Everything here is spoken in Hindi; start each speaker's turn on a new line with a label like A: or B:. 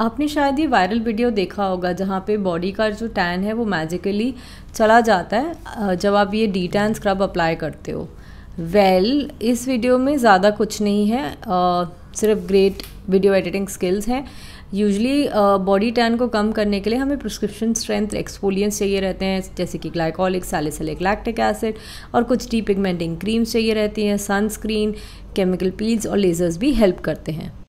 A: आपने शायद ये वायरल वीडियो देखा होगा जहाँ पे बॉडी का जो टैन है वो मैजिकली चला जाता है जब आप ये डी टैन स्क्रब अप्लाई करते हो वेल well, इस वीडियो में ज़्यादा कुछ नहीं है आ, सिर्फ ग्रेट वीडियो एडिटिंग स्किल्स हैं यूजली बॉडी टैन को कम करने के लिए हमें प्रिस्क्रिप्शन स्ट्रेंथ एक्सपोलियंस चाहिए रहते हैं जैसे कि ग्लाइकोलिक सैलिसलिक लैक्टिक एसिड और कुछ डी पिगमेंटिंग क्रीम्स चाहिए रहती हैं सनस्क्रीन केमिकल पील्स और लेज़र्स भी हेल्प करते हैं